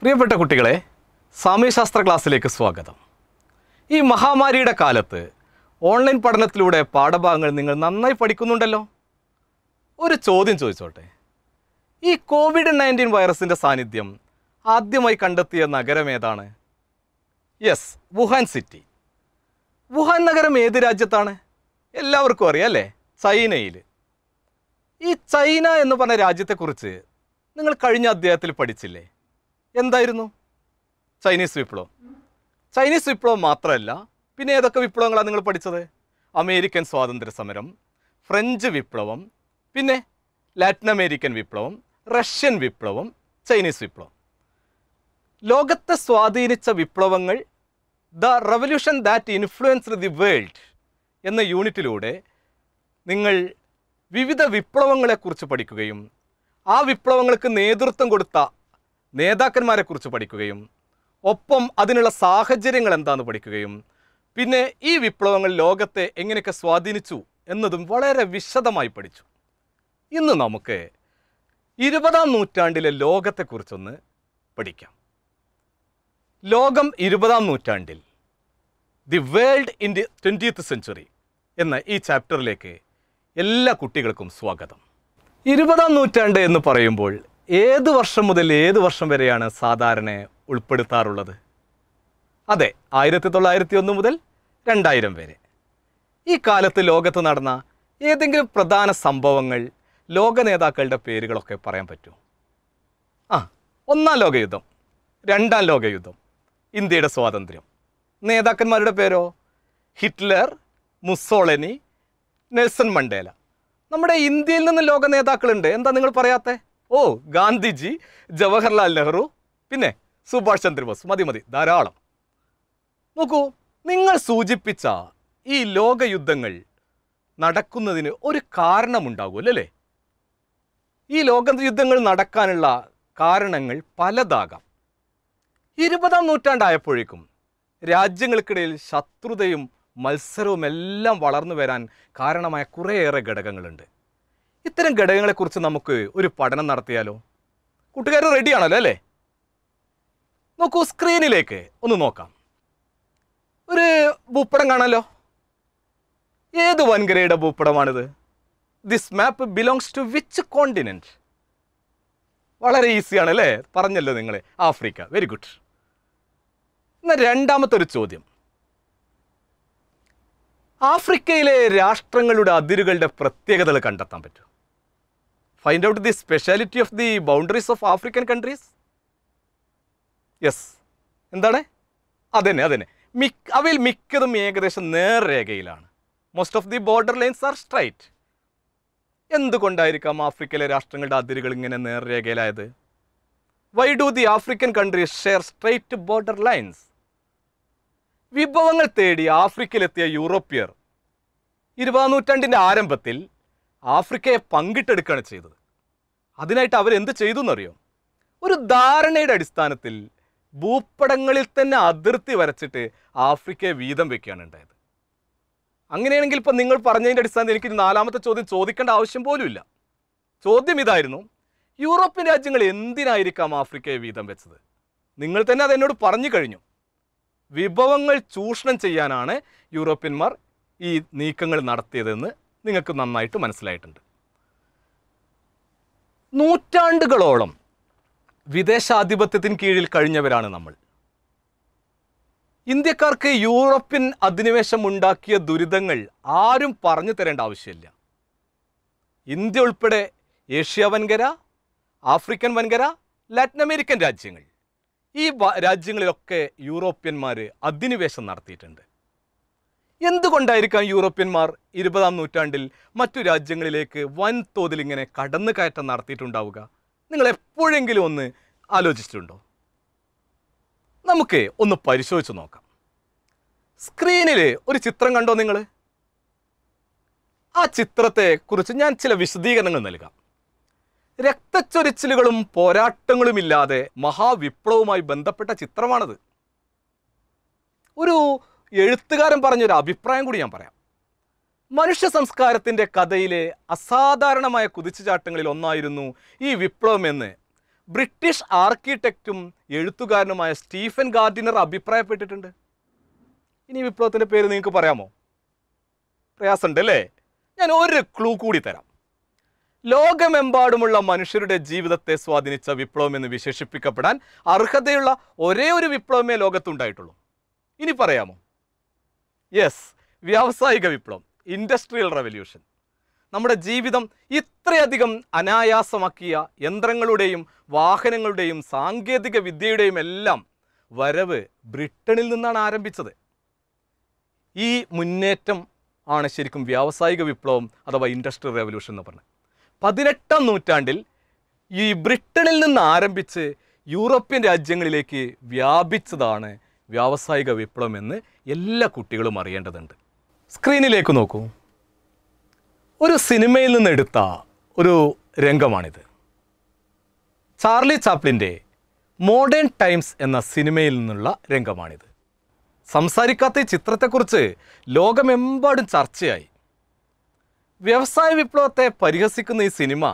പ്രിയപ്പെട്ട കുട്ടികളെ സാമ്യശാസ്ത്ര ക്ലാസ്സിലേക്ക് സ്വാഗതം ഈ മഹാമാരിയുടെ കാലത്ത് ഓൺലൈൻ പഠനത്തിലൂടെ പാഠഭാഗങ്ങൾ നിങ്ങൾ നന്നായി പഠിക്കുന്നുണ്ടല്ലോ ഒരു ചോദ്യം ചോദിച്ചോട്ടെ ഈ കോവിഡ് നയൻറ്റീൻ വൈറസിൻ്റെ സാന്നിധ്യം ആദ്യമായി കണ്ടെത്തിയ നഗരം ഏതാണ് യെസ് വുഹാൻ സിറ്റി വുഹാൻ നഗരം ഏത് രാജ്യത്താണ് എല്ലാവർക്കും അറിയാം അല്ലേ ചൈനയിൽ ഈ ചൈന എന്ന് പറഞ്ഞ രാജ്യത്തെക്കുറിച്ച് നിങ്ങൾ കഴിഞ്ഞ അധ്യായത്തിൽ പഠിച്ചില്ലേ എന്തായിരുന്നു ചൈനീസ് വിപ്ലവം ചൈനീസ് വിപ്ലവം മാത്രമല്ല പിന്നെ ഏതൊക്കെ വിപ്ലവങ്ങളാണ് നിങ്ങൾ പഠിച്ചത് അമേരിക്കൻ സ്വാതന്ത്ര്യ സമരം ഫ്രഞ്ച് വിപ്ലവം പിന്നെ ലാറ്റിൻ അമേരിക്കൻ വിപ്ലവം റഷ്യൻ വിപ്ലവം ചൈനീസ് വിപ്ലവം ലോകത്തെ സ്വാധീനിച്ച വിപ്ലവങ്ങൾ the revolution that influence the world എന്ന യൂണിറ്റിലൂടെ നിങ്ങൾ വിവിധ വിപ്ലവങ്ങളെക്കുറിച്ച് പഠിക്കുകയും ആ വിപ്ലവങ്ങൾക്ക് നേതൃത്വം കൊടുത്ത നേതാക്കന്മാരെ കുറിച്ച് പഠിക്കുകയും ഒപ്പം അതിനുള്ള സാഹചര്യങ്ങൾ എന്താന്ന് പഠിക്കുകയും പിന്നെ ഈ വിപ്ലവങ്ങൾ ലോകത്തെ എങ്ങനെയൊക്കെ സ്വാധീനിച്ചു എന്നതും വളരെ വിശദമായി പഠിച്ചു ഇന്ന് നമുക്ക് ഇരുപതാം നൂറ്റാണ്ടിലെ ലോകത്തെക്കുറിച്ചൊന്ന് പഠിക്കാം ലോകം ഇരുപതാം നൂറ്റാണ്ടിൽ the world in the twentieth century എന്ന ഈ ചാപ്റ്ററിലേക്ക് എല്ലാ കുട്ടികൾക്കും സ്വാഗതം ഇരുപതാം നൂറ്റാണ്ട് എന്ന് പറയുമ്പോൾ ഏത് വർഷം മുതൽ ഏത് വർഷം വരെയാണ് സാധാരണ ഉൾപ്പെടുത്താറുള്ളത് അതെ ആയിരത്തി തൊള്ളായിരത്തി ഒന്ന് മുതൽ രണ്ടായിരം വരെ ഈ കാലത്ത് ലോകത്ത് നടന്ന ഏതെങ്കിലും പ്രധാന സംഭവങ്ങൾ ലോക നേതാക്കളുടെ പേരുകളൊക്കെ പറയാൻ പറ്റുമോ ആ ഒന്നാം ലോകയുദ്ധം രണ്ടാം ലോകയുദ്ധം ഇന്ത്യയുടെ സ്വാതന്ത്ര്യം നേതാക്കന്മാരുടെ പേരോ ഹിറ്റ്ലർ മുസോളനി നെൽസൺ മണ്ടേല നമ്മുടെ ഇന്ത്യയിൽ നിന്ന് ലോക നേതാക്കളുണ്ട് എന്താ നിങ്ങൾ പറയാത്തേ ഓ ഗാന്ധിജി ജവഹർലാൽ നെഹ്റു പിന്നെ സുഭാഷ് ചന്ദ്രബോസ് മതി മതി ധാരാളം നോക്കൂ നിങ്ങൾ സൂചിപ്പിച്ച ഈ ലോകയുദ്ധങ്ങൾ നടക്കുന്നതിന് ഒരു കാരണമുണ്ടാകുമല്ലോ അല്ലേ ഈ യുദ്ധങ്ങൾ നടക്കാനുള്ള കാരണങ്ങൾ പലതാകാം ഇരുപതാം നൂറ്റാണ്ടായപ്പോഴേക്കും രാജ്യങ്ങൾക്കിടയിൽ ശത്രുതയും മത്സരവും എല്ലാം വളർന്നു വരാൻ കാരണമായ കുറേയേറെ ഘടകങ്ങളുണ്ട് ഇത്തരം ഘടകങ്ങളെക്കുറിച്ച് നമുക്ക് ഒരു പഠനം നടത്തിയാലോ കൂട്ടുകാർ റെഡിയാണല്ലോ അല്ലേ നോക്കൂ സ്ക്രീനിലേക്ക് ഒന്ന് നോക്കാം ഒരു ഭൂപ്പടം കാണാലോ ഏത് വൻകരയുടെ ഭൂപ്പടമാണിത് this map belongs to which continent വളരെ ഈസിയാണ് അല്ലേ പറഞ്ഞല്ലോ നിങ്ങൾ ആഫ്രിക്ക വെരി ഗുഡ് എന്നാൽ രണ്ടാമത്തെ ഒരു ചോദ്യം ആഫ്രിക്കയിലെ രാഷ്ട്രങ്ങളുടെ അതിരുകളുടെ പ്രത്യേകതകൾ കണ്ടെത്താൻ പറ്റും find out the speciality of the boundaries of African countries yes എന്താണ് അതന്നെ അതന്നെ മിക്ക അവയിൽ മിക്കതും ഏകദേശം നേർരേഖയിലാണ് most of the border lines are straight എന്തുകൊണ്ടായിരിക്കാം ആഫ്രിക്കയിലെ രാഷ്ട്രങ്ങളുടെ അതിരുകൾ ഇങ്ങനെ നേർരേഖയിലായത് why do the African countries share straight border lines വിഭവങ്ങൾ തേടി ആഫ്രിക്കയിലെത്തിയ യൂറോപ്യർ ഇരുപതാം നൂറ്റാണ്ടിൻ്റെ ആരംഭത്തിൽ ആഫ്രിക്കയെ പങ്കിട്ടെടുക്കുകയാണ് ചെയ്തത് അതിനായിട്ട് അവരെന്ത് ചെയ്തു എന്നറിയോ ഒരു ധാരണയുടെ അടിസ്ഥാനത്തിൽ ഭൂപടങ്ങളിൽ തന്നെ അതിർത്തി വരച്ചിട്ട് ആഫ്രിക്കയെ വീതം വെക്കുകയാണ് ഉണ്ടായത് അങ്ങനെയാണെങ്കിൽ ഇപ്പം നിങ്ങൾ പറഞ്ഞതിൻ്റെ അടിസ്ഥാനത്തിൽ എനിക്ക് നാലാമത്തെ ചോദ്യം ചോദിക്കേണ്ട ആവശ്യം പോലുമില്ല ചോദ്യം ഇതായിരുന്നു യൂറോപ്യൻ രാജ്യങ്ങൾ എന്തിനായിരിക്കാം ആഫ്രിക്കയെ വീതം വെച്ചത് നിങ്ങൾ തന്നെ അതെന്നോട് പറഞ്ഞു കഴിഞ്ഞു വിഭവങ്ങൾ ചൂഷണം ചെയ്യാനാണ് യൂറോപ്യന്മാർ ഈ നീക്കങ്ങൾ നടത്തിയതെന്ന് നിങ്ങൾക്ക് നന്നായിട്ട് മനസ്സിലായിട്ടുണ്ട് നൂറ്റാണ്ടുകളോളം വിദേശാധിപത്യത്തിന് കീഴിൽ കഴിഞ്ഞവരാണ് നമ്മൾ ഇന്ത്യക്കാർക്ക് യൂറോപ്യൻ അധിനിവേശം ഉണ്ടാക്കിയ ദുരിതങ്ങൾ ആരും പറഞ്ഞു തരേണ്ട ആവശ്യമില്ല ഇന്ത്യ ഉൾപ്പെടെ ഏഷ്യ വൻകര ആഫ്രിക്കൻ വൻകര ലാറ്റിൻ അമേരിക്കൻ രാജ്യങ്ങൾ ഈ രാജ്യങ്ങളിലൊക്കെ യൂറോപ്യന്മാർ അധിനിവേശം നടത്തിയിട്ടുണ്ട് എന്തുകൊണ്ടായിരിക്കാം യൂറോപ്യന്മാർ ഇരുപതാം നൂറ്റാണ്ടിൽ മറ്റു രാജ്യങ്ങളിലേക്ക് വൻതോതിൽ ഇങ്ങനെ കടന്നു കയറ്റം നടത്തിയിട്ടുണ്ടാവുക നിങ്ങൾ എപ്പോഴെങ്കിലും ഒന്ന് ആലോചിച്ചിട്ടുണ്ടോ നമുക്ക് ഒന്ന് പരിശോധിച്ച് നോക്കാം സ്ക്രീനിൽ ഒരു ചിത്രം കണ്ടോ നിങ്ങൾ ആ ചിത്രത്തെക്കുറിച്ച് ഞാൻ ചില വിശദീകരണങ്ങൾ നൽകാം രക്തച്ചൊരിച്ചിലുകളും പോരാട്ടങ്ങളുമില്ലാതെ മഹാവിപ്ലവവുമായി ബന്ധപ്പെട്ട ചിത്രമാണത് ഒരു എഴുത്തുകാരൻ പറഞ്ഞൊരു അഭിപ്രായം കൂടി ഞാൻ പറയാം മനുഷ്യ സംസ്കാരത്തിൻ്റെ കഥയിലെ അസാധാരണമായ കുതിച്ചുചാട്ടങ്ങളിൽ ഒന്നായിരുന്നു ഈ വിപ്ലവം എന്ന് ബ്രിട്ടീഷ് ആർക്കിടെക്റ്റും എഴുത്തുകാരനുമായ സ്റ്റീഫൻ ഗാർഡിനർ അഭിപ്രായപ്പെട്ടിട്ടുണ്ട് ഇനി വിപ്ലവത്തിൻ്റെ പേര് നിങ്ങൾക്ക് പറയാമോ പ്രയാസമുണ്ട് അല്ലേ ഞാൻ ഒരു ക്ലൂ കൂടി തരാം ലോകമെമ്പാടുമുള്ള മനുഷ്യരുടെ ജീവിതത്തെ സ്വാധീനിച്ച വിപ്ലവം എന്ന് വിശേഷിപ്പിക്കപ്പെടാൻ അർഹതയുള്ള ഒരേ ഒരു വിപ്ലവമേ ലോകത്തുണ്ടായിട്ടുള്ളൂ ഇനി പറയാമോ യെസ് വ്യാവസായിക വിപ്ലവം ഇൻഡസ്ട്രിയൽ റവല്യൂഷൻ നമ്മുടെ ജീവിതം ഇത്രയധികം അനായാസമാക്കിയ യന്ത്രങ്ങളുടെയും വാഹനങ്ങളുടെയും സാങ്കേതിക വിദ്യയുടെയും എല്ലാം വരവ് ബ്രിട്ടനിൽ നിന്നാണ് ആരംഭിച്ചത് ഈ മുന്നേറ്റം ആണ് ശരിക്കും വ്യാവസായിക വിപ്ലവം അഥവാ ഇൻഡസ്ട്രിയൽ റവല്യൂഷൻ എന്ന് പറഞ്ഞത് പതിനെട്ടാം നൂറ്റാണ്ടിൽ ഈ ബ്രിട്ടനിൽ നിന്ന് ആരംഭിച്ച് യൂറോപ്യൻ രാജ്യങ്ങളിലേക്ക് വ്യാപിച്ചതാണ് വ്യാവസായിക വിപ്ലവം എന്ന് എല്ലാ കുട്ടികളും അറിയേണ്ടതുണ്ട് സ്ക്രീനിലേക്ക് നോക്കൂ ഒരു സിനിമയിൽ നിന്നെടുത്ത ഒരു രംഗമാണിത് ചാർലി ചാപ്ലിൻ്റെ മോഡേൺ ടൈംസ് എന്ന സിനിമയിൽ നിന്നുള്ള രംഗമാണിത് സംസാരിക്കാത്ത ഈ ചിത്രത്തെക്കുറിച്ച് ലോകമെമ്പാടും ചർച്ചയായി വ്യവസായ വിപ്ലവത്തെ പരിഹസിക്കുന്ന ഈ സിനിമ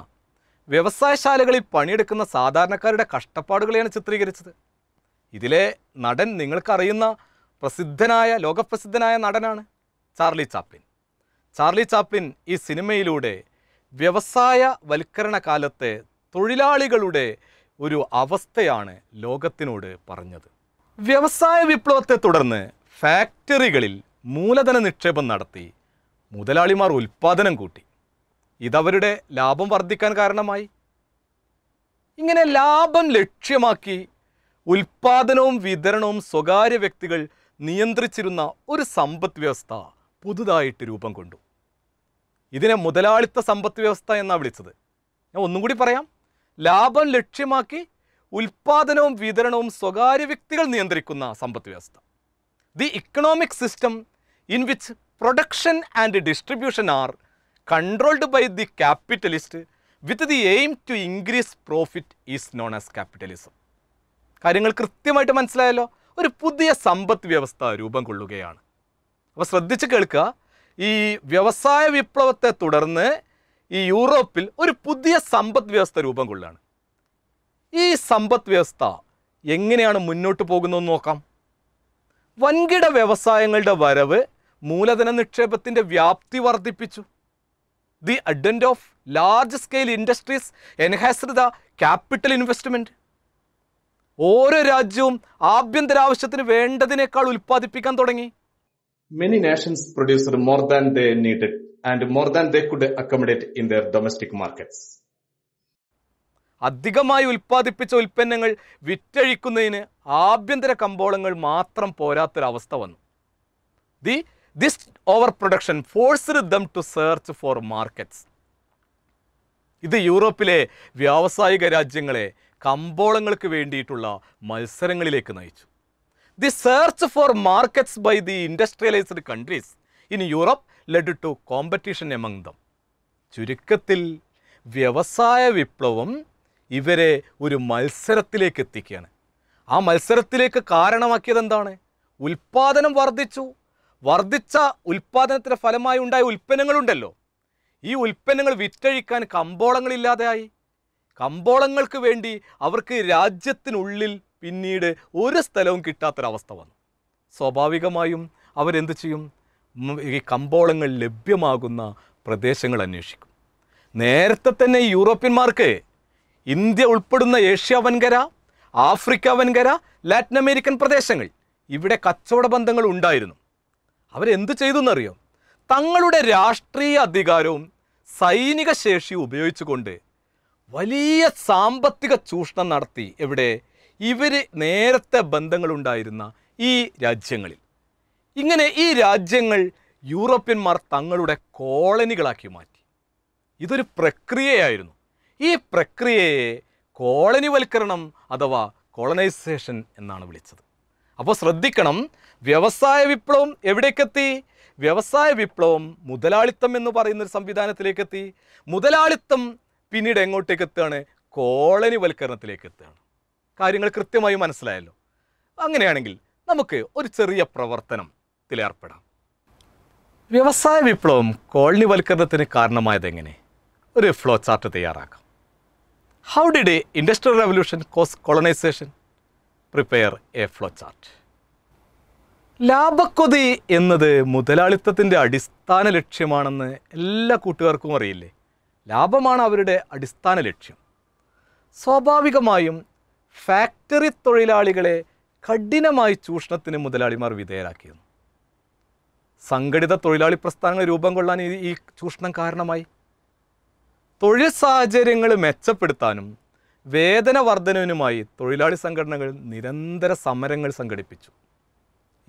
വ്യവസായശാലകളിൽ പണിയെടുക്കുന്ന സാധാരണക്കാരുടെ കഷ്ടപ്പാടുകളെയാണ് ചിത്രീകരിച്ചത് ഇതിലെ നടൻ നിങ്ങൾക്കറിയുന്ന പ്രസിദ്ധനായ ലോകപ്രസിദ്ധനായ നടനാണ് ചാർലി ചാപ്ലിൻ ചാർലി ചാപ്ലിൻ ഈ സിനിമയിലൂടെ വ്യവസായ വൽക്കരണ കാലത്തെ തൊഴിലാളികളുടെ ഒരു അവസ്ഥയാണ് ലോകത്തിനോട് പറഞ്ഞത് വ്യവസായ വിപ്ലവത്തെ തുടർന്ന് ഫാക്ടറികളിൽ മൂലധന നിക്ഷേപം നടത്തി മുതലാളിമാർ ഉൽപ്പാദനം കൂട്ടി ഇതവരുടെ ലാഭം വർദ്ധിക്കാൻ കാരണമായി ഇങ്ങനെ ലാഭം ലക്ഷ്യമാക്കി ഉൽപ്പാദനവും വിതരണവും സ്വകാര്യ വ്യക്തികൾ നിയന്ത്രിച്ചിരുന്ന ഒരു സമ്പദ് വ്യവസ്ഥ പുതുതായിട്ട് രൂപം കൊണ്ടു ഇതിനെ മുതലാളിത്ത സമ്പദ് വ്യവസ്ഥ എന്നാണ് വിളിച്ചത് ഞാൻ ഒന്നും കൂടി പറയാം ലാഭം ലക്ഷ്യമാക്കി ഉൽപാദനവും വിതരണവും സ്വകാര്യ വ്യക്തികൾ നിയന്ത്രിക്കുന്ന സമ്പദ് വ്യവസ്ഥ the economic system in which production and distribution are controlled by the capitalist with the aim to increase profit is known as capitalism കാര്യങ്ങൾ കൃത്യമായിട്ട് മനസ്സിലായല്ലോ ഒരു പുതിയ സമ്പദ് വ്യവസ്ഥ രൂപം കൊള്ളുകയാണ് അപ്പോൾ ശ്രദ്ധിച്ച് കേൾക്കുക ഈ വ്യവസായ വിപ്ലവത്തെ തുടർന്ന് ഈ യൂറോപ്പിൽ ഒരു പുതിയ സമ്പദ് വ്യവസ്ഥ രൂപം കൊള്ളുകയാണ് ഈ സമ്പദ് വ്യവസ്ഥ എങ്ങനെയാണ് മുന്നോട്ട് പോകുന്നതെന്ന് നോക്കാം വൻകിട വ്യവസായങ്ങളുടെ വരവ് മൂലധന നിക്ഷേപത്തിൻ്റെ വ്യാപ്തി വർദ്ധിപ്പിച്ചു the advent of large scale industries enhanced the capital investment ഓരോ രാജ്യവും ആഭ്യന്തര ആവശ്യത്തിന് വേണ്ടതിനേക്കാൾ ഉൽപ്പാദിപ്പിക്കാൻ തുടങ്ങി many nations producer more than they needed and more than they could accommodate in their domestic markets അധികമായി ഉൽപ്പാദിപ്പിച്ച ഉൽപ്പന്നങ്ങൾ വിറ്റഴിക്കുന്നതിന് ആഭ്യന്തര കമ്പോളങ്ങൾ മാത്രം പോരാത്തൊരവസ്ഥ വന്നു the this over production force them to search for markets ഇത് യൂറോപ്പിലെ വ്യാവസായിക രാജ്യങ്ങളെ കമ്പോളങ്ങൾക്ക് വേണ്ടിയിട്ടുള്ള മത്സരങ്ങളിലേക്ക് നയിച്ചു the search for markets by the industrialised countries in Europe led to competition among them ചുരുക്കത്തിൽ വ്യവസായ വിപ്ലവം ഇവരെ ഒരു മത്സരത്തിലേക്ക് എത്തിക്കുകയാണ് ആ മത്സരത്തിലേക്ക് കാരണമാക്കിയത് എന്താണ് ഉൽപ്പാദനം വർദ്ധിച്ചു വർദ്ധിച്ച ഉൽപ്പാദനത്തിൻ്റെ ഫലമായി ഉണ്ടായ ഉൽപ്പന്നങ്ങളുണ്ടല്ലോ ഈ ഉൽപ്പന്നങ്ങൾ വിറ്റഴിക്കാൻ കമ്പോളങ്ങളില്ലാതെയായി കമ്പോളങ്ങൾക്ക് വേണ്ടി അവർക്ക് രാജ്യത്തിനുള്ളിൽ പിന്നീട് ഒരു സ്ഥലവും കിട്ടാത്തൊരവസ്ഥ വന്നു സ്വാഭാവികമായും അവരെന്ത് ചെയ്യും ഈ കമ്പോളങ്ങൾ ലഭ്യമാകുന്ന പ്രദേശങ്ങൾ അന്വേഷിക്കും നേരത്തെ തന്നെ യൂറോപ്യന്മാർക്ക് ഇന്ത്യ ഉൾപ്പെടുന്ന ഏഷ്യ വൻകര ആഫ്രിക്ക വൻകര ലാറ്റിൻ അമേരിക്കൻ പ്രദേശങ്ങൾ ഇവിടെ കച്ചവട ബന്ധങ്ങൾ ഉണ്ടായിരുന്നു അവരെന്ത് ചെയ്തു എന്നറിയോ തങ്ങളുടെ രാഷ്ട്രീയ അധികാരവും സൈനിക ശേഷിയും ഉപയോഗിച്ചുകൊണ്ട് വലിയ സാമ്പത്തിക ചൂഷണം നടത്തി എവിടെ ഇവർ നേരത്തെ ബന്ധങ്ങളുണ്ടായിരുന്ന ഈ രാജ്യങ്ങളിൽ ഇങ്ങനെ ഈ രാജ്യങ്ങൾ യൂറോപ്യന്മാർ തങ്ങളുടെ കോളനികളാക്കി മാറ്റി ഇതൊരു പ്രക്രിയയായിരുന്നു ഈ പ്രക്രിയയെ കോളനിവൽക്കരണം അഥവാ കോളനൈസേഷൻ എന്നാണ് വിളിച്ചത് അപ്പോൾ ശ്രദ്ധിക്കണം വ്യവസായ വിപ്ലവം എവിടേക്കെത്തി വ്യവസായ വിപ്ലവം മുതലാളിത്തം എന്ന് പറയുന്നൊരു സംവിധാനത്തിലേക്കെത്തി മുതലാളിത്തം പിന്നീട് എങ്ങോട്ടേക്ക് എത്തുകയാണ് കോളനി വൽക്കരണത്തിലേക്ക് എത്തുകയാണ് കാര്യങ്ങൾ കൃത്യമായി മനസ്സിലായല്ലോ അങ്ങനെയാണെങ്കിൽ നമുക്ക് ഒരു ചെറിയ പ്രവർത്തനത്തിൽ ഏർപ്പെടാം വ്യവസായ വിപ്ലവം കോളനി വൽക്കരണത്തിന് കാരണമായത് എങ്ങനെ ഒരു ഫ്ലോ ചാർട്ട് തയ്യാറാക്കാം how did a industrial revolution cause colonisation prepare a flow chart ലാഭക്കൊതി എന്നത് മുതലാളിത്തത്തിൻ്റെ അടിസ്ഥാന ലക്ഷ്യമാണെന്ന് എല്ലാ കൂട്ടുകാർക്കും അറിയില്ലേ ലാഭമാണ് അവരുടെ അടിസ്ഥാന ലക്ഷ്യം സ്വാഭാവികമായും ഫാക്ടറി തൊഴിലാളികളെ കഠിനമായി ചൂഷണത്തിന് മുതലാളിമാർ വിധേയരാക്കിയിരുന്നു സംഘടിത തൊഴിലാളി പ്രസ്ഥാനങ്ങൾ രൂപം കൊള്ളാൻ ഈ ചൂഷണം കാരണമായി തൊഴിൽ സാഹചര്യങ്ങൾ മെച്ചപ്പെടുത്താനും വേതന വർധനവിനുമായി തൊഴിലാളി സംഘടനകൾ നിരന്തര സമരങ്ങൾ സംഘടിപ്പിച്ചു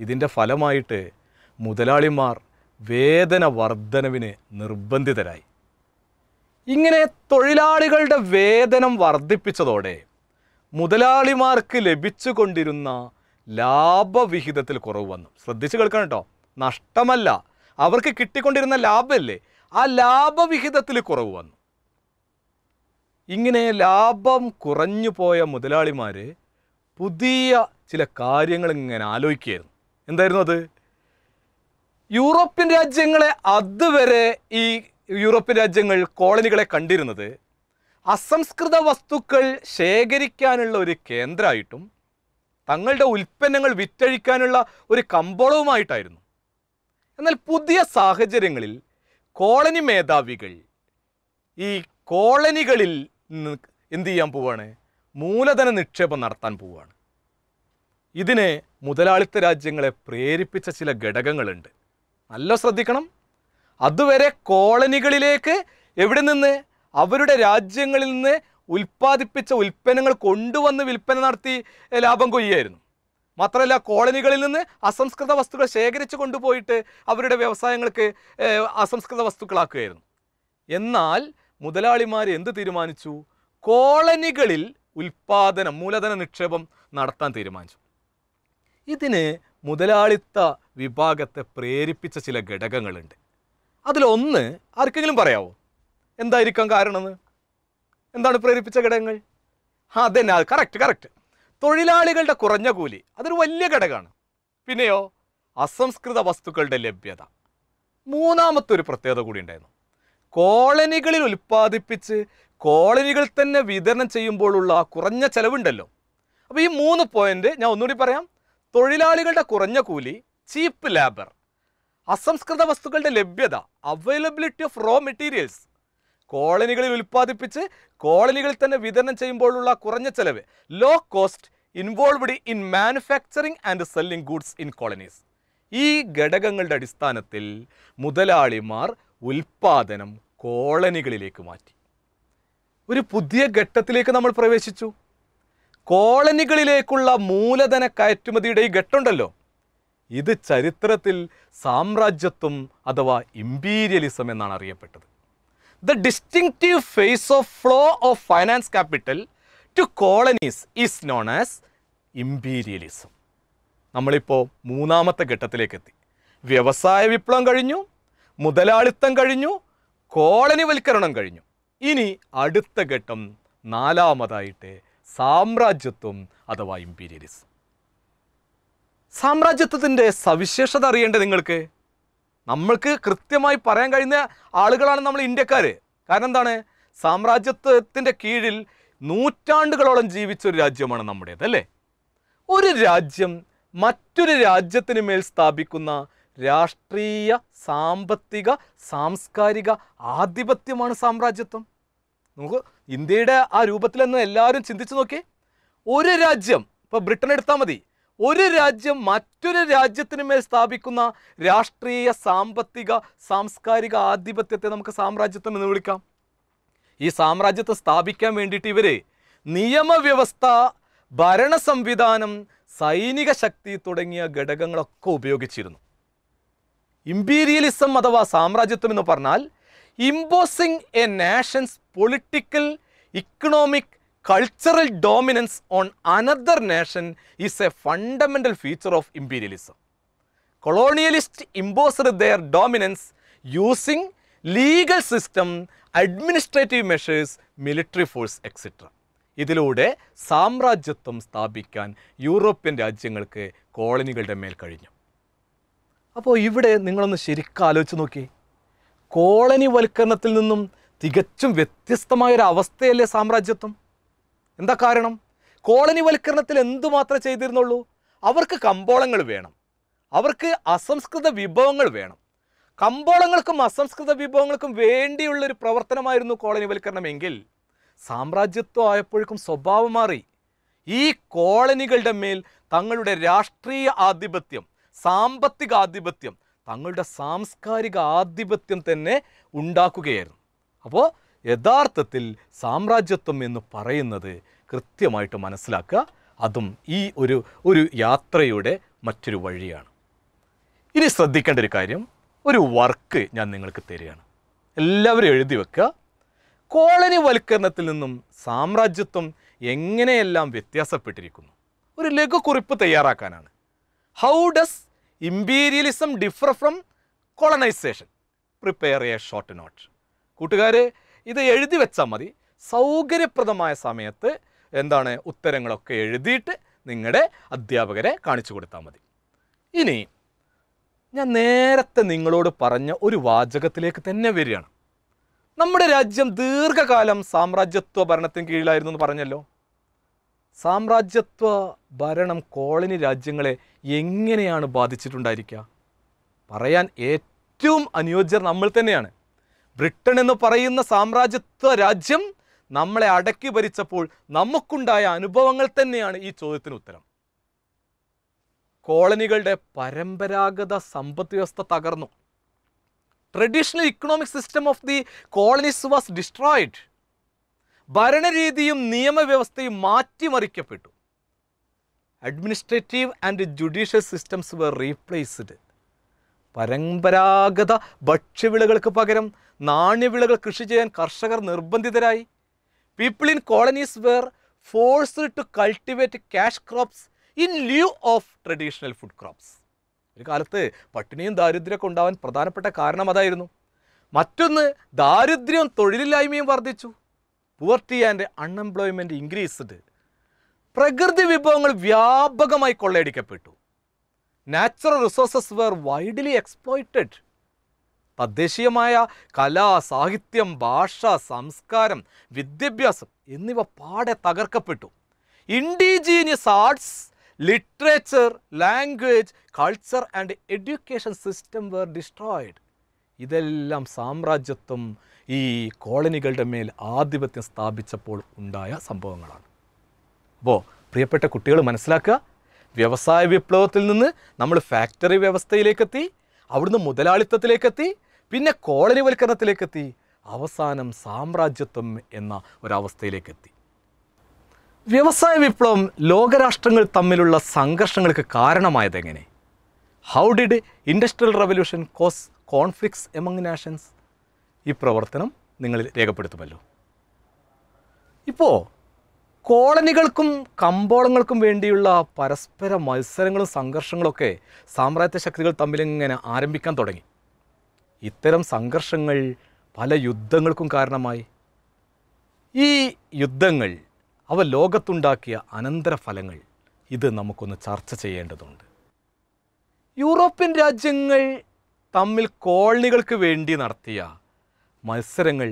ഇതിൻ്റെ ഫലമായിട്ട് മുതലാളിമാർ വേതന വർധനവിന് നിർബന്ധിതരായി ഇങ്ങനെ തൊഴിലാളികളുടെ വേതനം വർദ്ധിപ്പിച്ചതോടെ മുതലാളിമാർക്ക് ലഭിച്ചുകൊണ്ടിരുന്ന ലാഭവിഹിതത്തിൽ കുറവ് വന്നു ശ്രദ്ധിച്ച് കേൾക്കണം കേട്ടോ നഷ്ടമല്ല അവർക്ക് കിട്ടിക്കൊണ്ടിരുന്ന ലാഭമല്ലേ ആ ലാഭവിഹിതത്തിൽ കുറവ് വന്നു ഇങ്ങനെ ലാഭം കുറഞ്ഞു പോയ മുതലാളിമാർ പുതിയ ചില കാര്യങ്ങൾ ഇങ്ങനെ ആലോചിക്കുകയായിരുന്നു എന്തായിരുന്നു അത് യൂറോപ്യൻ രാജ്യങ്ങളെ അതുവരെ ഈ യൂറോപ്യൻ രാജ്യങ്ങൾ കോളനികളെ കണ്ടിരുന്നത് അസംസ്കൃത വസ്തുക്കൾ ശേഖരിക്കാനുള്ള ഒരു കേന്ദ്രമായിട്ടും തങ്ങളുടെ ഉൽപ്പന്നങ്ങൾ വിറ്റഴിക്കാനുള്ള ഒരു കമ്പോളവുമായിട്ടായിരുന്നു എന്നാൽ പുതിയ സാഹചര്യങ്ങളിൽ കോളനി മേധാവികൾ ഈ കോളനികളിൽ എന്ത് ചെയ്യാൻ പോവുകയാണ് മൂലധന നിക്ഷേപം നടത്താൻ പോവുകയാണ് ഇതിനെ മുതലാളിത്ത രാജ്യങ്ങളെ പ്രേരിപ്പിച്ച ചില ഘടകങ്ങളുണ്ട് നല്ല ശ്രദ്ധിക്കണം അതുവരെ കോളനികളിലേക്ക് എവിടെ നിന്ന് അവരുടെ രാജ്യങ്ങളിൽ നിന്ന് ഉൽപ്പാദിപ്പിച്ച ഉൽപ്പന്നങ്ങൾ കൊണ്ടുവന്ന് വിൽപ്പന നടത്തി ലാഭം കൊയ്യായിരുന്നു മാത്രമല്ല കോളനികളിൽ നിന്ന് അസംസ്കൃത വസ്തുക്കൾ ശേഖരിച്ചു കൊണ്ടുപോയിട്ട് അവരുടെ വ്യവസായങ്ങൾക്ക് അസംസ്കൃത വസ്തുക്കളാക്കുകയായിരുന്നു എന്നാൽ മുതലാളിമാർ എന്ത് തീരുമാനിച്ചു കോളനികളിൽ ഉൽപ്പാദനം മൂലധന നിക്ഷേപം നടത്താൻ തീരുമാനിച്ചു ഇതിന് മുതലാളിത്ത വിഭാഗത്തെ പ്രേരിപ്പിച്ച ചില ഘടകങ്ങളുണ്ട് അതിലൊന്ന് ആർക്കെങ്കിലും പറയാവോ എന്തായിരിക്കാം കാരണമെന്ന് എന്താണ് പ്രേരിപ്പിച്ച ഘടകങ്ങൾ അത് തന്നെ അത് കറക്റ്റ് കറക്റ്റ് തൊഴിലാളികളുടെ കുറഞ്ഞ കൂലി അതൊരു വലിയ ഘടകമാണ് പിന്നെയോ അസംസ്കൃത വസ്തുക്കളുടെ ലഭ്യത മൂന്നാമത്തെ ഒരു പ്രത്യേകത കൂടി ഉണ്ടായിരുന്നു കോളനികളിൽ ഉൽപ്പാദിപ്പിച്ച് കോളനികൾ തന്നെ വിതരണം ചെയ്യുമ്പോഴുള്ള കുറഞ്ഞ ചെലവുണ്ടല്ലോ അപ്പോൾ ഈ മൂന്ന് പോയിന്റ് ഞാൻ ഒന്നുകൂടി പറയാം തൊഴിലാളികളുടെ കുറഞ്ഞ കൂലി ചീപ്പ് ലേബർ അസംസ്കൃത വസ്തുക്കളുടെ ലഭ്യത അവൈലബിലിറ്റി ഓഫ് റോ മെറ്റീരിയൽസ് കോളനികളിൽ ഉൽപ്പാദിപ്പിച്ച് കോളനികളിൽ തന്നെ വിതരണം ചെയ്യുമ്പോഴുള്ള കുറഞ്ഞ ചെലവ് low cost involved in manufacturing and selling goods in colonies ഈ ഘടകങ്ങളുടെ അടിസ്ഥാനത്തിൽ മുതലാളിമാർ ഉൽപ്പാദനം കോളനികളിലേക്ക് മാറ്റി ഒരു പുതിയ ഘട്ടത്തിലേക്ക് നമ്മൾ പ്രവേശിച്ചു കോളനികളിലേക്കുള്ള മൂലധന കയറ്റുമതിയുടെ ഈ ഘട്ടമുണ്ടല്ലോ ഇത് ചരിത്രത്തിൽ സാമ്രാജ്യത്വം അഥവാ ഇമ്പീരിയലിസം എന്നാണ് അറിയപ്പെട്ടത് the distinctive phase of flow of finance capital to colonies is known as imperialism നമ്മളിപ്പോൾ മൂന്നാമത്തെ ഘട്ടത്തിലേക്ക് എത്തി വ്യവസായ വിപ്ലവം കഴിഞ്ഞു മുതലാളിത്തം കഴിഞ്ഞു കോളനിവൽക്കരണം കഴിഞ്ഞു ഇനി അടുത്ത ഘട്ടം നാലാമതായിട്ട് സാമ്രാജ്യത്വം അഥവാ ഇമ്പീരിയലിസം സാമ്രാജ്യത്വത്തിൻ്റെ സവിശേഷത അറിയേണ്ടത് നിങ്ങൾക്ക് നമ്മൾക്ക് കൃത്യമായി പറയാൻ കഴിയുന്ന ആളുകളാണ് നമ്മൾ ഇന്ത്യക്കാർ കാരണം എന്താണ് സാമ്രാജ്യത്വത്തിൻ്റെ കീഴിൽ നൂറ്റാണ്ടുകളോളം ജീവിച്ച ഒരു രാജ്യമാണ് നമ്മുടേത് അല്ലേ ഒരു രാജ്യം മറ്റൊരു രാജ്യത്തിന് മേൽ സ്ഥാപിക്കുന്ന രാഷ്ട്രീയ സാമ്പത്തിക സാംസ്കാരിക ആധിപത്യമാണ് സാമ്രാജ്യത്വം നമുക്ക് ഇന്ത്യയുടെ ആ രൂപത്തിലെന്ന് എല്ലാവരും ചിന്തിച്ചു നോക്കി ഒരു രാജ്യം ഇപ്പോൾ ബ്രിട്ടൻ എടുത്താൽ മതി ഒരു രാജ്യം മറ്റൊരു രാജ്യത്തിന് മേൽ സ്ഥാപിക്കുന്ന രാഷ്ട്രീയ സാമ്പത്തിക സാംസ്കാരിക ആധിപത്യത്തെ നമുക്ക് സാമ്രാജ്യത്വം എന്ന് വിളിക്കാം ഈ സാമ്രാജ്യത്തെ സ്ഥാപിക്കാൻ വേണ്ടിയിട്ട് ഇവര് നിയമവ്യവസ്ഥ ഭരണ സംവിധാനം സൈനിക ശക്തി തുടങ്ങിയ ഘടകങ്ങളൊക്കെ ഉപയോഗിച്ചിരുന്നു ഇമ്പീരിയലിസം അഥവാ സാമ്രാജ്യത്വം എന്ന് പറഞ്ഞാൽ imposing a nation's political economic cultural dominance on another nation is a fundamental feature of imperialism colonialist imposed their dominance using legal system administrative measures military force et cetera ഇതിലൂടെ സാമ്രാജ്യത്വം സ്ഥാപിക്കാൻ യൂറോപ്യൻ രാജ്യങ്ങൾക്ക് കോളനികളുടെ മേൽ കഴിഞ്ഞു അപ്പോൾ ഇവിടെ നിങ്ങളൊന്ന് ശരിക്കും ആലോചിച്ച് നോക്കി കോളനി വൽക്കരണത്തിൽ നിന്നും തികച്ചും വ്യത്യസ്തമായൊരവസ്ഥയല്ലേ സാമ്രാജ്യത്വം എന്താ കാരണം കോളനി വൽക്കരണത്തിൽ എന്തുമാത്രം ചെയ്തിരുന്നുള്ളൂ അവർക്ക് കമ്പോളങ്ങൾ വേണം അവർക്ക് അസംസ്കൃത വിഭവങ്ങൾ വേണം കമ്പോളങ്ങൾക്കും അസംസ്കൃത വിഭവങ്ങൾക്കും വേണ്ടിയുള്ളൊരു പ്രവർത്തനമായിരുന്നു കോളനി വൽക്കരണമെങ്കിൽ സാമ്രാജ്യത്വം ആയപ്പോഴേക്കും സ്വഭാവം മാറി ഈ കോളനികളുടെ മേൽ തങ്ങളുടെ രാഷ്ട്രീയ ആധിപത്യം സാമ്പത്തിക ആധിപത്യം തങ്ങളുടെ സാംസ്കാരിക ആധിപത്യം തന്നെ ഉണ്ടാക്കുകയായിരുന്നു അപ്പോൾ യഥാർത്ഥത്തിൽ സാമ്രാജ്യത്വം എന്ന് പറയുന്നത് കൃത്യമായിട്ട് മനസ്സിലാക്കുക അതും ഈ ഒരു ഒരു യാത്രയുടെ മറ്റൊരു വഴിയാണ് ഇനി ശ്രദ്ധിക്കേണ്ട ഒരു കാര്യം ഒരു വർക്ക് ഞാൻ നിങ്ങൾക്ക് തരികയാണ് എല്ലാവരും എഴുതി വെക്കുക കോളനി വൽക്കരണത്തിൽ നിന്നും സാമ്രാജ്യത്വം എങ്ങനെയെല്ലാം വ്യത്യാസപ്പെട്ടിരിക്കുന്നു ഒരു ലഘു കുറിപ്പ് തയ്യാറാക്കാനാണ് how does imperialism differ from colonisation prepare a short note കൂട്ടുകാരെ ഇത് എഴുതി വെച്ചാൽ മതി സൗകര്യപ്രദമായ സമയത്ത് എന്താണ് ഉത്തരങ്ങളൊക്കെ എഴുതിയിട്ട് നിങ്ങളുടെ അധ്യാപകരെ കാണിച്ചു കൊടുത്താൽ മതി ഇനി ഞാൻ നേരത്തെ നിങ്ങളോട് പറഞ്ഞ ഒരു വാചകത്തിലേക്ക് തന്നെ വരികയാണ് നമ്മുടെ രാജ്യം ദീർഘകാലം സാമ്രാജ്യത്വ ഭരണത്തിന് കീഴിലായിരുന്നു എന്ന് പറഞ്ഞല്ലോ സാമ്രാജ്യത്വ ഭരണം കോളനി രാജ്യങ്ങളെ എങ്ങനെയാണ് ബാധിച്ചിട്ടുണ്ടായിരിക്കുക പറയാൻ ഏറ്റവും അനുയോജ്യർ നമ്മൾ തന്നെയാണ് ബ്രിട്ടൻ എന്ന് പറയുന്ന സാമ്രാജ്യത്വ രാജ്യം നമ്മളെ അടക്കി ഭരിച്ചപ്പോൾ നമുക്കുണ്ടായ അനുഭവങ്ങൾ തന്നെയാണ് ഈ ചോദ്യത്തിന് ഉത്തരം കോളനികളുടെ പരമ്പരാഗത സമ്പദ് വ്യവസ്ഥ തകർന്നു traditional economic system of the colonies was destroyed ഭരണരീതിയും നിയമവ്യവസ്ഥയും മാറ്റിമറിക്കപ്പെട്ടു administrative and judicial systems were replaced പരമ്പരാഗത ഭക്ഷ്യവിളകൾക്ക് പകരം നാണ്യവിളകൾ കൃഷി ചെയ്യാൻ കർഷകർ നിർബന്ധിതരായി people in colonies were force to cultivate cash crops in lieu of traditional food crops ഒരു കാലത്ത് പട്ടിണിയും ദാരിദ്ര്യമൊക്കെ ഉണ്ടാവാൻ പ്രധാനപ്പെട്ട കാരണം അതായിരുന്നു മറ്റൊന്ന് ദാരിദ്ര്യവും തൊഴിലില്ലായ്മയും വർദ്ധിച്ചു പുവർട്ടി ആൻഡ് അൺഎംപ്ലോയ്മെൻറ്റ് ഇൻക്രീസ്ഡ് പ്രകൃതി വിഭവങ്ങൾ വ്യാപകമായി കൊള്ളയടിക്കപ്പെട്ടു natural resources were widely exploited തദ്ദേശീയമായ കല സാഹിത്യം ഭാഷ സംസ്കാരം വിദ്യാഭ്യാസം എന്നിവ പാടെ തകർക്കപ്പെട്ടു indigenous arts literature language culture and education system were destroyed ഇതെല്ലാം സാമ്രാജ്യത്വം ഈ കോളനികളുടെ മേൽ ആധിപത്യം സ്ഥാപിച്ചപ്പോൾ ഉണ്ടായ സംഭവങ്ങളാണ് അപ്പോൾ പ്രിയപ്പെട്ട കുട്ടികൾ മനസ്സിലാക്കുക വ്യവസായ വിപ്ലവത്തിൽ നിന്ന് നമ്മൾ ഫാക്ടറി വ്യവസ്ഥയിലേക്കെത്തി അവിടുന്ന് മുതലാളിത്തത്തിലേക്കെത്തി പിന്നെ കോളനിവൽക്കരണത്തിലേക്കെത്തി അവസാനം സാമ്രാജ്യത്വം എന്ന ഒരവസ്ഥയിലേക്കെത്തി വ്യവസായ വിപ്ലവം ലോകരാഷ്ട്രങ്ങൾ തമ്മിലുള്ള സംഘർഷങ്ങൾക്ക് കാരണമായത് എങ്ങനെ how did industrial revolution cause conflicts among nations ഈ പ്രവർത്തനം നിങ്ങൾ രേഖപ്പെടുത്തുമല്ലോ ഇപ്പോൾ കോളനികൾക്കും കമ്പോളങ്ങൾക്കും വേണ്ടിയുള്ള പരസ്പര മത്സരങ്ങളും സംഘർഷങ്ങളൊക്കെ സാമ്രാജ്യ ശക്തികൾ തമ്മിലിങ്ങനെ ആരംഭിക്കാൻ തുടങ്ങി ഇത്തരം സംഘർഷങ്ങൾ പല യുദ്ധങ്ങൾക്കും കാരണമായി ഈ യുദ്ധങ്ങൾ അവ ലോകത്തുണ്ടാക്കിയ അനന്തരഫലങ്ങൾ ഇത് നമുക്കൊന്ന് ചർച്ച ചെയ്യേണ്ടതുണ്ട് യൂറോപ്യൻ രാജ്യങ്ങൾ തമ്മിൽ കോളനികൾക്ക് വേണ്ടി നടത്തിയ മത്സരങ്ങൾ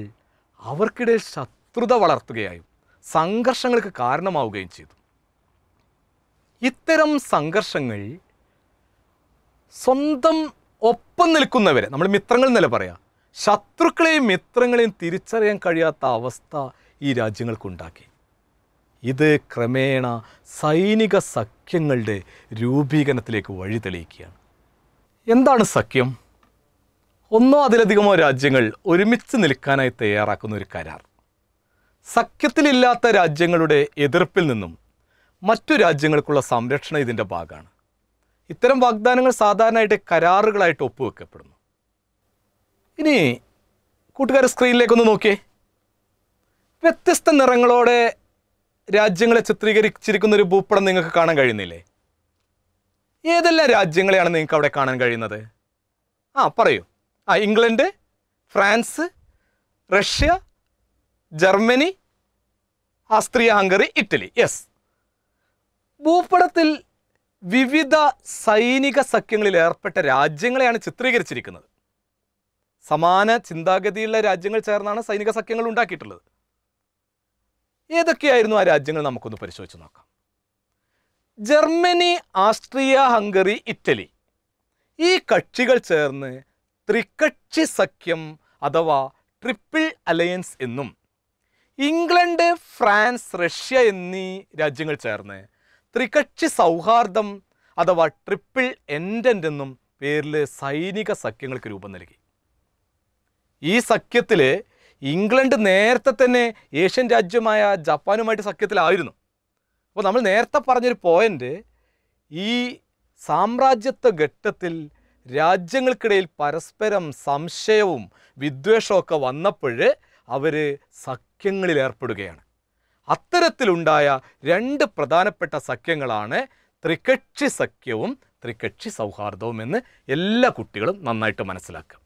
അവർക്കിടയിൽ ശത്രുത വളർത്തുകയായും സംഘർഷങ്ങൾക്ക് കാരണമാവുകയും ചെയ്തു ഇത്തരം സംഘർഷങ്ങൾ സ്വന്തം ഒപ്പം നിൽക്കുന്നവരെ നമ്മൾ മിത്രങ്ങൾ എന്നല്ല പറയാം ശത്രുക്കളെയും മിത്രങ്ങളെയും തിരിച്ചറിയാൻ കഴിയാത്ത അവസ്ഥ ഈ രാജ്യങ്ങൾക്കുണ്ടാക്കി ഇത് ക്രമേണ സൈനിക സഖ്യങ്ങളുടെ രൂപീകരണത്തിലേക്ക് വഴി തെളിയിക്കുകയാണ് എന്താണ് സഖ്യം ഒന്നോ അതിലധികമോ രാജ്യങ്ങൾ ഒരുമിച്ച് നിൽക്കാനായി തയ്യാറാക്കുന്ന ഒരു കരാർ സഖ്യത്തിലില്ലാത്ത രാജ്യങ്ങളുടെ എതിർപ്പിൽ നിന്നും മറ്റു രാജ്യങ്ങൾക്കുള്ള സംരക്ഷണം ഇതിൻ്റെ ഭാഗമാണ് ഇത്തരം വാഗ്ദാനങ്ങൾ സാധാരണയായിട്ട് കരാറുകളായിട്ട് ഒപ്പുവെക്കപ്പെടുന്നു ഇനി കൂട്ടുകാർ സ്ക്രീനിലേക്കൊന്ന് നോക്കിയേ വ്യത്യസ്ത നിറങ്ങളോടെ രാജ്യങ്ങളെ ചിത്രീകരിച്ചിരിക്കുന്ന ഒരു ഭൂപടം നിങ്ങൾക്ക് കാണാൻ കഴിയുന്നില്ലേ ഏതെല്ലാം രാജ്യങ്ങളെയാണ് നിങ്ങൾക്ക് അവിടെ കാണാൻ കഴിയുന്നത് ആ പറയൂ ആ England France Russia Germany Austria Hungary Italy yes ഭൂപടത്തിൽ വിവിധ സൈനിക സഖ്യങ്ങളിൽ ഏർപ്പെട്ട രാജ്യങ്ങളെയാണ് ചിത്രീകരിച്ചിരിക്കുന്നത് സമാന ചിന്താഗതിയുള്ള രാജ്യങ്ങൾ ചേർന്നാണ് സൈനിക സഖ്യങ്ങൾ ഉണ്ടാക്കിയിട്ടുള്ളത് ഏതൊക്കെയായിരുന്നു ആ രാജ്യങ്ങൾ നമുക്കൊന്ന് പരിശോധിച്ച് നോക്കാം ജർമ്മനി ആസ്ട്രിയ ഹംഗറി ഇറ്റലി ഈ കക്ഷികൾ ചേർന്ന് ത്രികക്ഷി സഖ്യം അഥവാ ട്രിപ്പിൾ അലയൻസ് എന്നും ഇംഗ്ലണ്ട് ഫ്രാൻസ് റഷ്യ എന്നീ രാജ്യങ്ങൾ ചേർന്ന് ത്രികക്ഷി സൗഹാർദ്ദം അഥവാ ട്രിപ്പിൾ എൻഡൻ്റ് എന്നും പേരിൽ സൈനിക സഖ്യങ്ങൾക്ക് രൂപം നൽകി ഈ സഖ്യത്തിൽ ഇംഗ്ലണ്ട് നേരത്തെ തന്നെ ഏഷ്യൻ രാജ്യമായ ജപ്പാനുമായിട്ട് സഖ്യത്തിലായിരുന്നു അപ്പോൾ നമ്മൾ നേരത്തെ പറഞ്ഞൊരു പോയിൻ്റ് ഈ സാമ്രാജ്യത്വ ഘട്ടത്തിൽ രാജ്യങ്ങൾക്കിടയിൽ പരസ്പരം സംശയവും ഒക്കെ വന്നപ്പോൾ അവർ സഖ്യങ്ങളിൽ ഏർപ്പെടുകയാണ് അത്തരത്തിലുണ്ടായ രണ്ട് പ്രധാനപ്പെട്ട സഖ്യങ്ങളാണ് ത്രികക്ഷി സഖ്യവും ത്രികക്ഷി സൗഹാർദ്ദവും എന്ന് എല്ലാ കുട്ടികളും നന്നായിട്ട് മനസ്സിലാക്കുക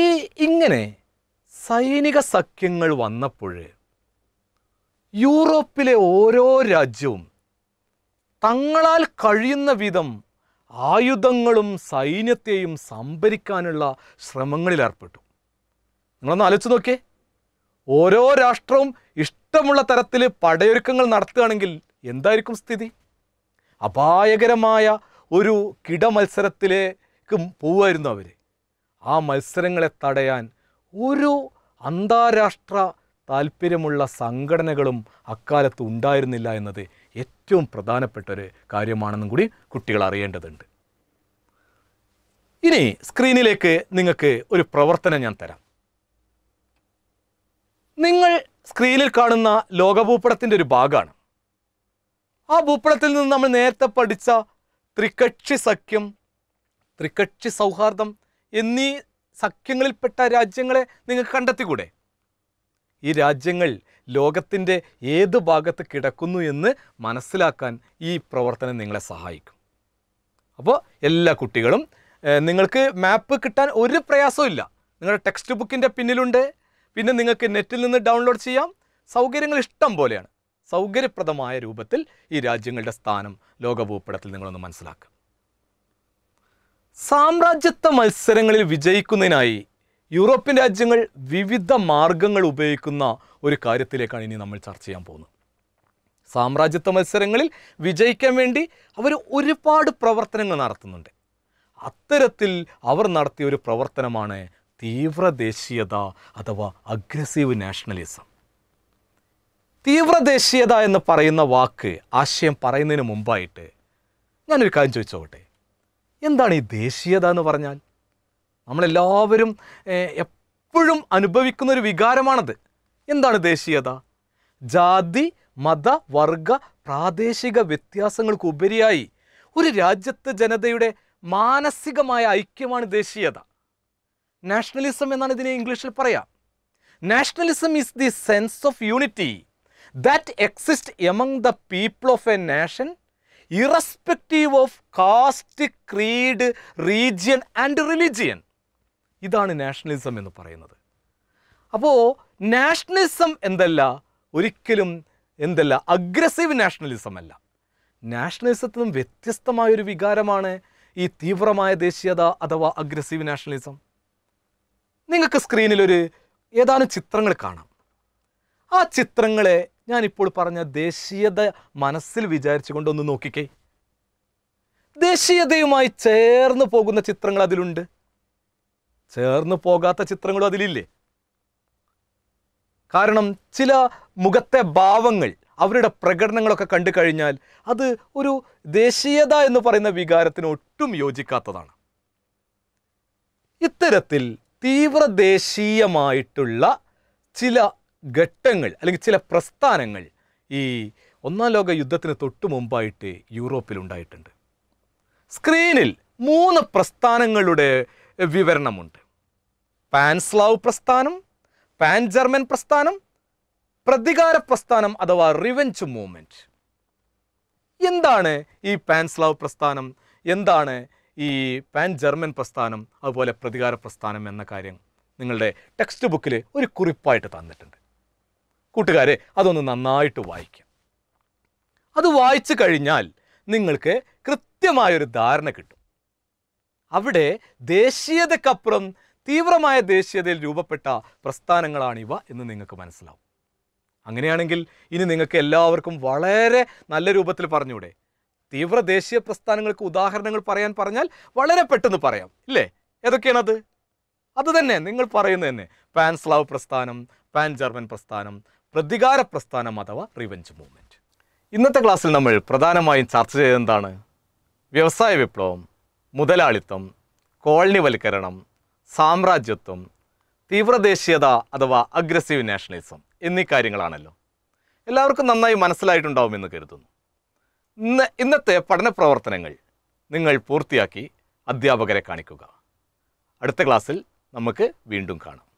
ഈ ഇങ്ങനെ സൈനിക സഖ്യങ്ങൾ വന്നപ്പോൾ യൂറോപ്പിലെ ഓരോ രാജ്യവും തങ്ങളാൽ കഴിയുന്ന വിധം ആയുധങ്ങളും സൈന്യത്തെയും സംഭരിക്കാനുള്ള ശ്രമങ്ങളിൽ ഏർപ്പെട്ടു നിങ്ങളൊന്ന് ആലോചിച്ച് നോക്കിയേ ഓരോ രാഷ്ട്രവും ഇഷ്ടമുള്ള തരത്തിൽ പടയൊരുക്കങ്ങൾ നടത്തുകയാണെങ്കിൽ എന്തായിരിക്കും സ്ഥിതി അപായകരമായ ഒരു കിടമത്സരത്തിലേക്കും പോവുമായിരുന്നു അവർ ആ മത്സരങ്ങളെ തടയാൻ ഒരു അന്താരാഷ്ട്ര താല്പര്യമുള്ള സംഘടനകളും അക്കാലത്ത് ഉണ്ടായിരുന്നില്ല എന്നത് ഏറ്റവും പ്രധാനപ്പെട്ട ഒരു കാര്യമാണെന്നും കൂടി കുട്ടികൾ അറിയേണ്ടതുണ്ട് ഇനി സ്ക്രീനിലേക്ക് നിങ്ങൾക്ക് ഒരു പ്രവർത്തനം ഞാൻ തരാം നിങ്ങൾ സ്ക്രീനിൽ കാണുന്ന ലോകഭൂപടത്തിൻ്റെ ഒരു ഭാഗമാണ് ആ ഭൂപടത്തിൽ നിന്ന് നമ്മൾ നേരത്തെ പഠിച്ച ത്രികക്ഷി സഖ്യം ത്രികക്ഷി സൗഹാർദ്ദം എന്നീ സഖ്യങ്ങളിൽപ്പെട്ട രാജ്യങ്ങളെ നിങ്ങൾ കണ്ടെത്തിക്കൂടെ ഈ രാജ്യങ്ങൾ ലോകത്തിൻ്റെ ഏത് ഭാഗത്ത് കിടക്കുന്നു എന്ന് മനസ്സിലാക്കാൻ ഈ പ്രവർത്തനം നിങ്ങളെ സഹായിക്കും അപ്പോൾ എല്ലാ കുട്ടികളും നിങ്ങൾക്ക് മാപ്പ് കിട്ടാൻ ഒരു പ്രയാസവും നിങ്ങളുടെ ടെക്സ്റ്റ് ബുക്കിൻ്റെ പിന്നിലുണ്ട് പിന്നെ നിങ്ങൾക്ക് നെറ്റിൽ നിന്ന് ഡൗൺലോഡ് ചെയ്യാം സൗകര്യങ്ങൾ ഇഷ്ടം പോലെയാണ് സൗകര്യപ്രദമായ രൂപത്തിൽ ഈ രാജ്യങ്ങളുടെ സ്ഥാനം ലോകഭൂപടത്തിൽ നിങ്ങളൊന്ന് മനസ്സിലാക്കുക സാമ്രാജ്യത്വ മത്സരങ്ങളിൽ വിജയിക്കുന്നതിനായി യൂറോപ്യൻ രാജ്യങ്ങൾ വിവിധ മാർഗങ്ങൾ ഉപയോഗിക്കുന്ന ഒരു കാര്യത്തിലേക്കാണ് ഇനി നമ്മൾ ചർച്ച ചെയ്യാൻ പോകുന്നത് സാമ്രാജ്യത്വ മത്സരങ്ങളിൽ വിജയിക്കാൻ വേണ്ടി അവർ ഒരുപാട് പ്രവർത്തനങ്ങൾ നടത്തുന്നുണ്ട് അത്തരത്തിൽ അവർ നടത്തിയ ഒരു പ്രവർത്തനമാണ് ദേശീയത അഥവാ അഗ്രസീവ് നാഷണലിസം ദേശീയത എന്ന് പറയുന്ന വാക്ക് ആശയം പറയുന്നതിന് മുമ്പായിട്ട് ഞാനൊരു കാര്യം ചോദിച്ചോട്ടെ എന്താണ് ഈ ദേശീയത എന്ന് പറഞ്ഞാൽ നമ്മളെല്ലാവരും എപ്പോഴും അനുഭവിക്കുന്ന ഒരു വികാരമാണത് എന്താണ് ദേശീയത ജാതി മത വർഗ പ്രാദേശിക വ്യത്യാസങ്ങൾക്കുപരിയായി ഉപരിയായി ഒരു രാജ്യത്തെ ജനതയുടെ മാനസികമായ ഐക്യമാണ് ദേശീയത നാഷണലിസം എന്നാണ് ഇതിനെ ഇംഗ്ലീഷിൽ പറയാം nationalism is the sense of unity that exist among the people of a nation irrespective of caste creed region and religion ഇതാണ് നാഷണലിസം എന്ന് പറയുന്നത് അപ്പോൾ നാഷണലിസം എന്തല്ല ഒരിക്കലും എന്തല്ല അഗ്രസീവ് നാഷണലിസം അല്ല നാഷണലിസത്തിൽ നിന്നും വ്യത്യസ്തമായൊരു വികാരമാണ് ഈ തീവ്രമായ ദേശീയത അഥവാ അഗ്രസീവ് നാഷണലിസം നിങ്ങൾക്ക് സ്ക്രീനിൽ ഒരു ഏതാനും ചിത്രങ്ങൾ കാണാം ആ ചിത്രങ്ങളെ ഞാനിപ്പോൾ പറഞ്ഞ ദേശീയത മനസ്സിൽ വിചാരിച്ചുകൊണ്ട് ഒന്ന് നോക്കിക്കേ ദേശീയതയുമായി ചേർന്ന് പോകുന്ന ചിത്രങ്ങൾ അതിലുണ്ട് ചേർന്ന് പോകാത്ത ചിത്രങ്ങളും അതിലില്ലേ കാരണം ചില മുഖത്തെ ഭാവങ്ങൾ അവരുടെ പ്രകടനങ്ങളൊക്കെ കണ്ടു കഴിഞ്ഞാൽ അത് ഒരു ദേശീയത എന്ന് പറയുന്ന വികാരത്തിന് ഒട്ടും യോജിക്കാത്തതാണ് ഇത്തരത്തിൽ തീവ്രദേശീയമായിട്ടുള്ള ചില ഘട്ടങ്ങൾ അല്ലെങ്കിൽ ചില പ്രസ്ഥാനങ്ങൾ ഈ ഒന്നാം ലോക യുദ്ധത്തിന് തൊട്ട് മുമ്പായിട്ട് ഉണ്ടായിട്ടുണ്ട് സ്ക്രീനിൽ മൂന്ന് പ്രസ്ഥാനങ്ങളുടെ വിവരണമുണ്ട് പാൻസ്ലാവ് പ്രസ്ഥാനം പാൻ ജർമ്മൻ പ്രസ്ഥാനം പ്രതികാര പ്രസ്ഥാനം അഥവാ റിവെഞ്ച് മൂവ്മെൻറ്റ് എന്താണ് ഈ പാൻസ്ലാവ് പ്രസ്ഥാനം എന്താണ് ഈ പാൻ ജർമ്മൻ പ്രസ്ഥാനം അതുപോലെ പ്രതികാര പ്രസ്ഥാനം എന്ന കാര്യം നിങ്ങളുടെ ടെക്സ്റ്റ് ബുക്കിൽ ഒരു കുറിപ്പായിട്ട് തന്നിട്ടുണ്ട് കൂട്ടുകാരെ അതൊന്ന് നന്നായിട്ട് വായിക്കാം അത് വായിച്ചു കഴിഞ്ഞാൽ നിങ്ങൾക്ക് കൃത്യമായൊരു ധാരണ കിട്ടും അവിടെ ദേശീയതക്കപ്പുറം തീവ്രമായ ദേശീയതയിൽ രൂപപ്പെട്ട പ്രസ്ഥാനങ്ങളാണിവ എന്ന് നിങ്ങൾക്ക് മനസ്സിലാവും അങ്ങനെയാണെങ്കിൽ ഇനി നിങ്ങൾക്ക് എല്ലാവർക്കും വളരെ നല്ല രൂപത്തിൽ പറഞ്ഞൂടെ തീവ്ര ദേശീയ പ്രസ്ഥാനങ്ങൾക്ക് ഉദാഹരണങ്ങൾ പറയാൻ പറഞ്ഞാൽ വളരെ പെട്ടെന്ന് പറയാം ഇല്ലേ ഏതൊക്കെയാണത് അത് തന്നെ നിങ്ങൾ പറയുന്നത് തന്നെ പാൻ സ്ലാവ് പ്രസ്ഥാനം പാൻ ജർമ്മൻ പ്രസ്ഥാനം പ്രതികാര പ്രസ്ഥാനം അഥവാ റിവഞ്ച് മൂവ്മെൻറ്റ് ഇന്നത്തെ ക്ലാസ്സിൽ നമ്മൾ പ്രധാനമായും ചർച്ച ചെയ്തെന്താണ് വ്യവസായ വിപ്ലവം മുതലാളിത്തം കോളനിവൽക്കരണം സാമ്രാജ്യത്വം തീവ്രദേശീയത അഥവാ അഗ്രസീവ് നാഷണലിസം എന്നീ കാര്യങ്ങളാണല്ലോ എല്ലാവർക്കും നന്നായി മനസ്സിലായിട്ടുണ്ടാവുമെന്ന് കരുതുന്നു ഇന്ന് ഇന്നത്തെ പഠന പ്രവർത്തനങ്ങൾ നിങ്ങൾ പൂർത്തിയാക്കി അധ്യാപകരെ കാണിക്കുക അടുത്ത ക്ലാസ്സിൽ നമുക്ക് വീണ്ടും കാണാം